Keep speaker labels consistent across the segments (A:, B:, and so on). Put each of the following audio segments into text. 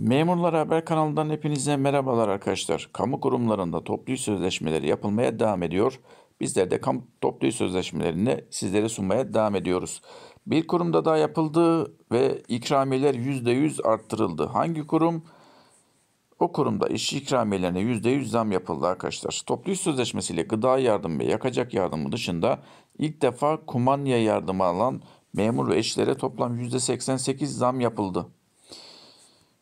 A: Memurlar Haber kanalından hepinize merhabalar arkadaşlar. Kamu kurumlarında toplu sözleşmeleri yapılmaya devam ediyor. Bizler de kamu toplu sözleşmelerini sizlere sunmaya devam ediyoruz. Bir kurumda daha yapıldı ve ikramiyeler %100 arttırıldı. Hangi kurum? O kurumda işçi ikramiyelerine %100 zam yapıldı arkadaşlar. Toplu sözleşmesiyle gıda yardım ve yakacak yardımı dışında ilk defa kumanya yardımı alan memur ve işçilere toplam %88 zam yapıldı.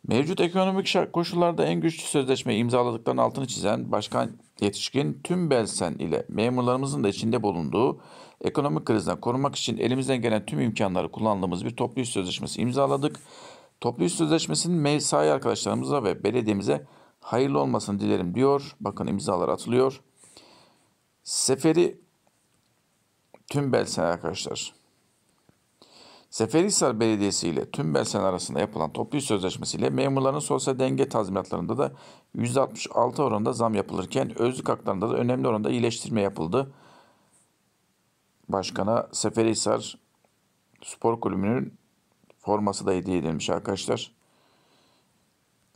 A: Mevcut ekonomik şart koşullarda en güçlü sözleşme imzaladıktan altını çizen Başkan Yetişkin tüm Belsen ile memurlarımızın da içinde bulunduğu ekonomik krizden korunmak için elimizden gelen tüm imkanları kullandığımız bir toplu iş sözleşmesi imzaladık. Toplu iş sözleşmesinin mesai arkadaşlarımıza ve belediyemize hayırlı olmasını dilerim diyor. Bakın imzalar atılıyor. Seferi tüm Belsen arkadaşlar. Seferihisar Belediyesi ile tüm Belsen arasında yapılan toplu iş sözleşmesiyle memurların sosyal denge tazminatlarında da %66 oranında zam yapılırken özlük haklarında da önemli oranda iyileştirme yapıldı. Başkana Seferihisar Spor Kulübü'nün forması da hediye edilmiş arkadaşlar.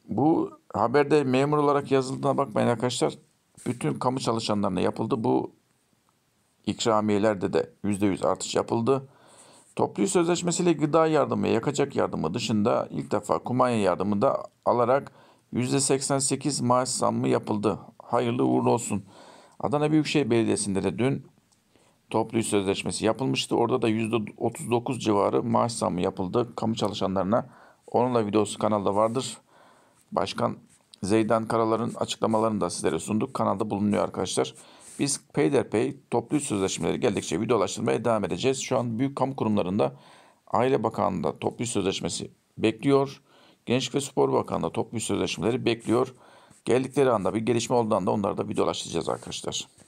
A: Bu haberde memur olarak yazıldığına bakmayın arkadaşlar. Bütün kamu çalışanlarına yapıldı. Bu ikramiyelerde de %100 artış yapıldı. Toplu sözleşmesiyle gıda yardımı, yakacak yardımı dışında ilk defa kumanya yardımı da alarak %88 maaş zammı yapıldı. Hayırlı uğurlu olsun. Adana Büyükşehir Belediyesi'nde de dün toplu sözleşmesi yapılmıştı. Orada da %39 civarı maaş zammı yapıldı kamu çalışanlarına. Onunla videosu kanalda vardır. Başkan Zeydan Karalar'ın açıklamalarını da sizlere sunduk. Kanalda bulunuyor arkadaşlar. Biz peyderpey toplu sözleşmeleri geldikçe videolaştırmaya devam edeceğiz. Şu an büyük kamu kurumlarında Aile Bakanlığı'nda toplu sözleşmesi bekliyor. Gençlik ve Spor Bakanlığı'nda toplu sözleşmeleri bekliyor. Geldikleri anda bir gelişme olduğunda onları da videolaştıracağız arkadaşlar.